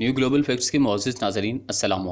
New global facts के मोजिज नाजरीन असलम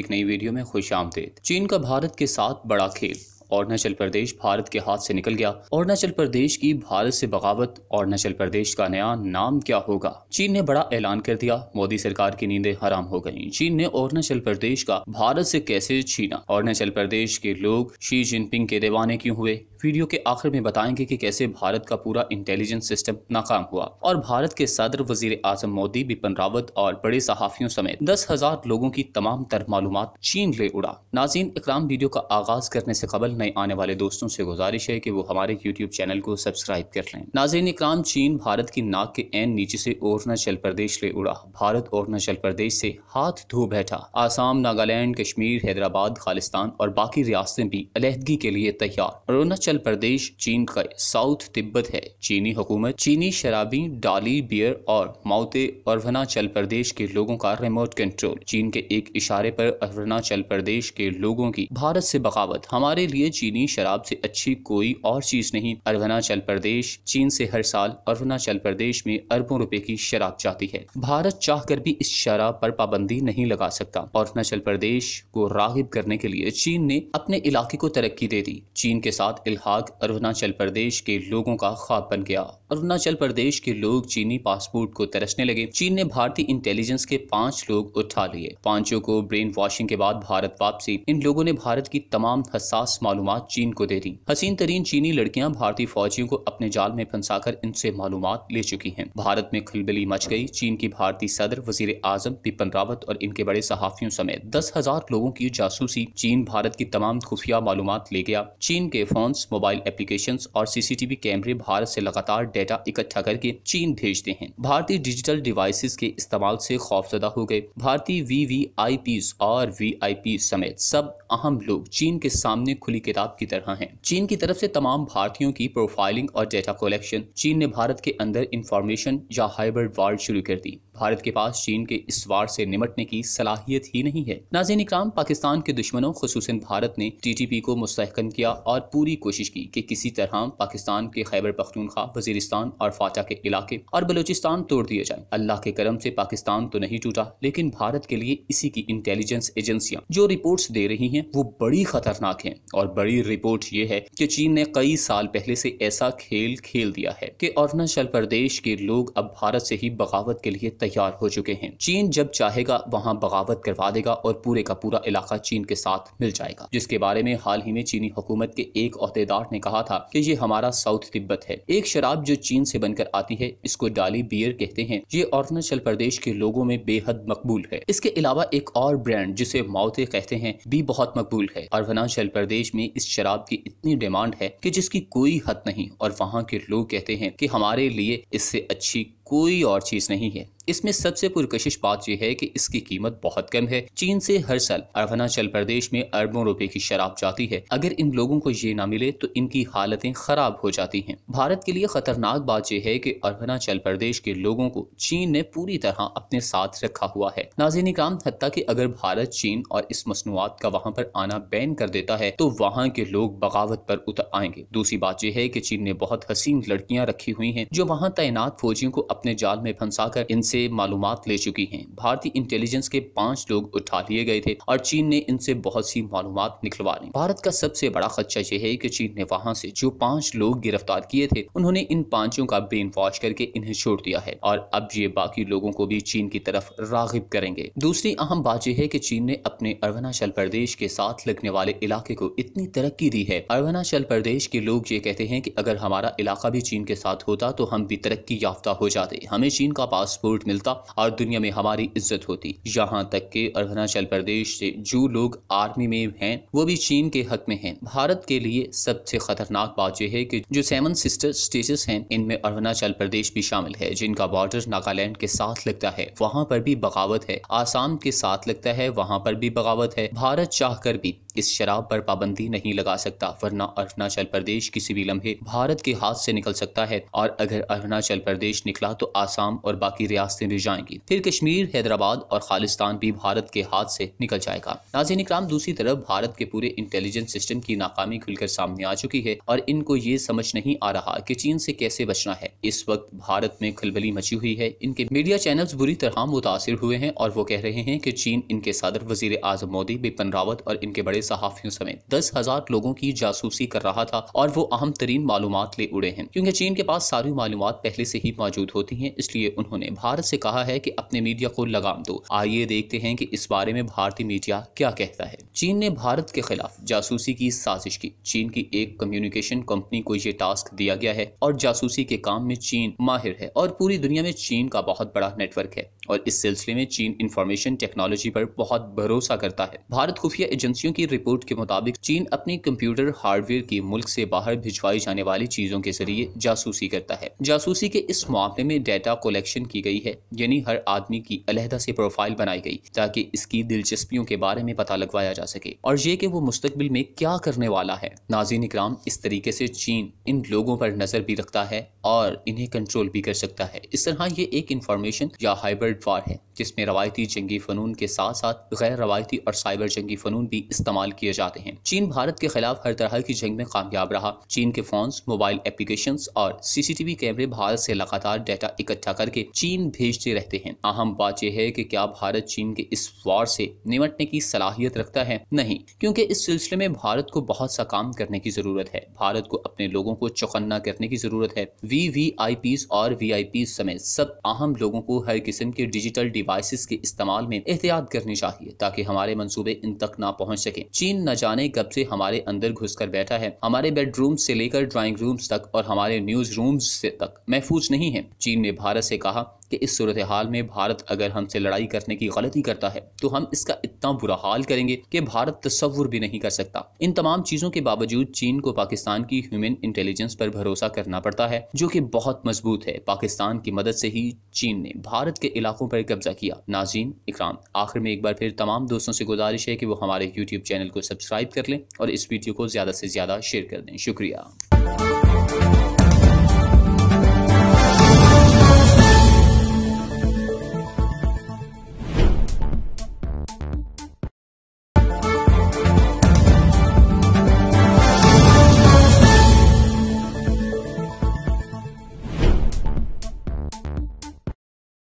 एक नई वीडियो में खुश आमदेद चीन का भारत के साथ बड़ा खेल अरुणाचल प्रदेश भारत के हाथ से निकल गया अरुणाचल प्रदेश की भारत से बगावत अरुणाचल प्रदेश का नया नाम क्या होगा चीन ने बड़ा ऐलान कर दिया मोदी सरकार की नींदें हराम हो गयी चीन ने अरुणाचल प्रदेश का भारत से कैसे छीना अरुणाचल प्रदेश के लोग शी जिनपिंग के दीवाने क्यों हुए वीडियो के आखिर में बताएंगे कि कैसे भारत का पूरा इंटेलिजेंस सिस्टम नाकाम हुआ और भारत के सदर वजीर आजम मोदी बिपिन रावत और बड़े सहाफियों समेत दस हजार लोगों की तमाम तर मालूम चीन ले उड़ा नाजीन इकराम वीडियो का आगाज करने से कबल नए आने वाले दोस्तों से गुजारिश है कि वो हमारे यूट्यूब चैनल को सब्सक्राइब कर लें नाजीन इक्राम चीन भारत की नाक के एन नीचे से अरुणाचल प्रदेश ले उड़ा भारत अरुणाचल प्रदेश से हाथ धो बैठा आसाम नागालैंड कश्मीर हैदराबाद खालिस्तान और बाकी रियासतें भी अलहदगी के लिए तैयार अरुणाचल प्रदेश चीन का साउथ तिब्बत है चीनी हुकूमत चीनी शराबी डाली बियर और माउते अरुणाचल प्रदेश के लोगों का रिमोट कंट्रोल चीन के एक इशारे पर अरुणाचल प्रदेश के लोगों की भारत से बगावत हमारे लिए चीनी शराब से अच्छी कोई और चीज नहीं अरुणाचल प्रदेश चीन से हर साल अरुणाचल प्रदेश में अरबों रुपए की शराब जाती है भारत चाह कर भी इस शराब पर पाबंदी नहीं लगा सकता अरुणाचल प्रदेश को रागिब करने के लिए चीन ने अपने इलाके को तरक्की दे दी चीन के साथ इलाहाक अरुणाचल प्रदेश के लोगों का ख्वाब बन गया अरुणाचल प्रदेश के लोग चीनी पासपोर्ट को तरसने लगे चीन ने भारतीय इंटेलिजेंस के पांच लोग उठा लिए पांचों को ब्रेन वॉशिंग के बाद भारत वापसी इन लोगों ने भारत की तमाम हसास मालूम मालूम चीन को दे दी हसीन तरीन चीनी लड़कियां भारतीय फौजियों को अपने जाल में फंसाकर इनसे मालूम ले चुकी हैं भारत में खलबली मच गई चीन की भारतीय सदर वजीर आजम बिपिन रावत और इनके बड़े सहाफियों समेत दस हजार लोगों की जासूसी चीन भारत की तमाम खुफिया मालूम ले गया चीन के फोन मोबाइल एप्लीकेशन और सीसीटीवी कैमरे भारत ऐसी लगातार डेटा इकट्ठा करके चीन भेजते हैं भारतीय डिजिटल डिवाइसेस के इस्तेमाल से खौफजदा हो गए भारतीय वी वी आई पी और वी आई पी समेत सब अहम लोग चीन के सामने खुली किताब की तरह हैं चीन की तरफ से तमाम भारतीयों की प्रोफाइलिंग और डेटा कलेक्शन चीन ने भारत के अंदर इंफॉर्मेशन या हाइब्रिड वार्ड शुरू कर दी भारत के पास चीन के इस वार से निमटने की सलाहियत ही नहीं है नाजीन इक्राम पाकिस्तान के दुश्मनों खसूस भारत ने पी को मुस्तकन किया और पूरी कोशिश की कि किसी तरह पाकिस्तान के खैबर पख्तूनखा वजीरिस्तान और फाटा के इलाके और बलूचिस्तान तोड़ दिए जाए अल्लाह के करम से पाकिस्तान तो नहीं टूटा लेकिन भारत के लिए इसी की इंटेलिजेंस एजेंसियाँ जो रिपोर्ट दे रही है वो बड़ी खतरनाक है और बड़ी रिपोर्ट ये है की चीन ने कई साल पहले से ऐसा खेल खेल दिया है की अरुणाचल प्रदेश के लोग अब भारत से ही बगावत के लिए तैयार हो चुके हैं चीन जब चाहेगा वहाँ बगावत करवा देगा और पूरे का पूरा इलाका चीन के साथ मिल जाएगा जिसके बारे में हाल ही में चीनी हुकूमत के एक अहदेदार ने कहा था कि ये हमारा साउथ तिब्बत है एक शराब जो चीन से बनकर आती है इसको डाली बियर कहते हैं ये अरुणाचल प्रदेश के लोगों में बेहद मकबूल है इसके अलावा एक और ब्रांड जिसे माउते कहते हैं भी बहुत मकबूल है अरुणाचल प्रदेश में इस शराब की इतनी डिमांड है की जिसकी कोई हद नहीं और वहाँ के लोग कहते हैं की हमारे लिए इससे अच्छी कोई और चीज नहीं है इसमें सबसे पुरकशिश बात यह है कि इसकी कीमत बहुत कम है चीन से हर साल अरुणाचल प्रदेश में अरबों रुपए की शराब जाती है अगर इन लोगों को ये ना मिले तो इनकी हालतें खराब हो जाती हैं भारत के लिए खतरनाक बात यह है कि अरुणाचल प्रदेश के लोगों को चीन ने पूरी तरह अपने साथ रखा हुआ है नाजी काम हती की अगर भारत चीन और इस मसनूआत का वहाँ पर आना बैन कर देता है तो वहाँ के लोग बगावत पर उतर आएंगे दूसरी बात यह है की चीन ने बहुत हसीन लड़कियाँ रखी हुई है जो वहाँ तैनात फौजियों को अपने जाल में फंसाकर इनसे मालूम ले चुकी है भारतीय इंटेलिजेंस के पांच लोग उठा लिए गए थे और चीन ने इनसे बहुत सी मालूम निकलवा ली भारत का सबसे बड़ा खदशा यह है की चीन ने वहाँ से जो पाँच लोग गिरफ्तार किए थे उन्होंने इन पांचों का ब्रेन वॉश करके इन्हें छोड़ दिया है और अब ये बाकी लोगों को भी चीन की तरफ रागिब करेंगे दूसरी अहम बात यह है की चीन ने अपने अरुणाचल प्रदेश के साथ लगने वाले इलाके को इतनी तरक्की दी है अरुणाचल प्रदेश के लोग ये कहते हैं कि अगर हमारा इलाका भी चीन के साथ होता तो हम भी तरक्की याफ्ता हो जाते जाते हमें चीन का पासपोर्ट मिलता और दुनिया में हमारी इज्जत होती यहाँ तक के अरुणाचल प्रदेश से जो लोग आर्मी में हैं वो भी चीन के हक में हैं भारत के लिए सबसे खतरनाक बात यह है कि जो सेवन सिस्टर स्टेटस हैं इनमें अरुणाचल प्रदेश भी शामिल है जिनका बॉर्डर नागालैंड के साथ लगता है वहाँ पर भी बगावत है आसाम के साथ लगता है वहाँ पर भी बगावत है भारत चाह भी इस शराब पर पाबंदी नहीं लगा सकता वरना अरुणाचल प्रदेश किसी भी लम्हे भारत के हाथ से निकल सकता है और अगर अरुणाचल प्रदेश निकला तो आसाम और बाकी रियासतें भी जाएंगी फिर कश्मीर हैदराबाद और खालिस्तान भी भारत के हाथ से निकल जाएगा नाजिन इक्राम दूसरी तरफ भारत के पूरे इंटेलिजेंस सिस्टम की नाकामी खुलकर सामने आ चुकी है और इनको ये समझ नहीं आ रहा की चीन से कैसे बचना है इस वक्त भारत में खलबली मची हुई है इनके मीडिया चैनल बुरी तरह मुतासर हुए हैं और वो कह रहे हैं की चीन इनके सदर वजीर आजम मोदी बिपिन रावत और इनके बड़े सहाफियों समेत दस हजार लोगों की जासूसी कर रहा था और वो अहम तरीन मालूम ले उड़े हैं क्योंकि चीन के पास सारी मालूम पहले से ही मौजूद होती है इसलिए उन्होंने भारत से कहा है की अपने मीडिया को लगाम दो आइए देखते हैं की इस बारे में भारतीय मीडिया क्या कहता है चीन ने भारत के खिलाफ जासूसी की साजिश की चीन की एक कम्युनिकेशन कंपनी को ये टास्क दिया गया है और जासूसी के काम में चीन माहिर है और पूरी दुनिया में चीन का बहुत बड़ा नेटवर्क है और इस सिलसिले में चीन इंफॉर्मेशन टेक्नोलॉजी पर बहुत भरोसा करता है भारत खुफिया एजेंसियों की रिपोर्ट के मुताबिक चीन अपने कंप्यूटर हार्डवेयर की मुल्क से बाहर भिजवाई जाने वाली चीजों के जरिए जासूसी करता है जासूसी के इस मामले में डेटा कलेक्शन की गई है यानी हर आदमी की अलहदा से प्रोफाइल बनाई गई ताकि इसकी दिलचस्पियों के बारे में पता लगवाया जा सके और ये की वो मुस्तबिल में क्या करने वाला है नाजीन इक्राम इस तरीके से चीन इन लोगों पर नजर भी रखता है और इन्हें कंट्रोल भी कर सकता है इस तरह ये एक इंफॉर्मेशन या हाइबर for him. जिसमें रवायती जंगी फ़नून के साथ साथ गैर रवायती और साइबर जंगी फ़नून भी इस्तेमाल किए जाते हैं चीन भारत के खिलाफ हर तरह की जंग में कामयाब रहा चीन के फोन मोबाइल एप्लीकेशन और सीसीटीवी कैमरे भारत से लगातार डेटा इकट्ठा करके चीन भेजते रहते हैं अहम बात यह है की क्या भारत चीन के इस वार से निमटने की सलाहियत रखता है नहीं क्योंकि इस सिलसिले में भारत को बहुत सा काम करने की जरूरत है भारत को अपने लोगों को चौकन्ना करने की जरूरत है वी वी आई और वी आई समेत सब अहम लोगों को हर किस्म के डिजिटल डिवाइसेस के इस्तेमाल में एहतियात करनी चाहिए ताकि हमारे मंसूबे इन तक ना पहुँच सके चीन न जाने कब से हमारे अंदर घुस कर बैठा है हमारे बेडरूम से लेकर ड्राइंग रूम्स तक और हमारे न्यूज रूम्स तक महफूज नहीं है चीन ने भारत से कहा कि इस सूरत हाल में भारत अगर हमसे लड़ाई करने की गलती करता है तो हम इसका इतना बुरा हाल करेंगे कि भारत तस्वुर भी नहीं कर सकता इन तमाम चीज़ों के बावजूद चीन को पाकिस्तान की ह्यूमन इंटेलिजेंस पर भरोसा करना पड़ता है जो कि बहुत मजबूत है पाकिस्तान की मदद से ही चीन ने भारत के इलाकों पर कब्जा किया नाजीन इकराम आखिर में एक बार फिर तमाम दोस्तों से गुजारिश है कि वो हमारे यूट्यूब चैनल को सब्सक्राइब कर लें और इस वीडियो को ज़्यादा से ज़्यादा शेयर कर दें शुक्रिया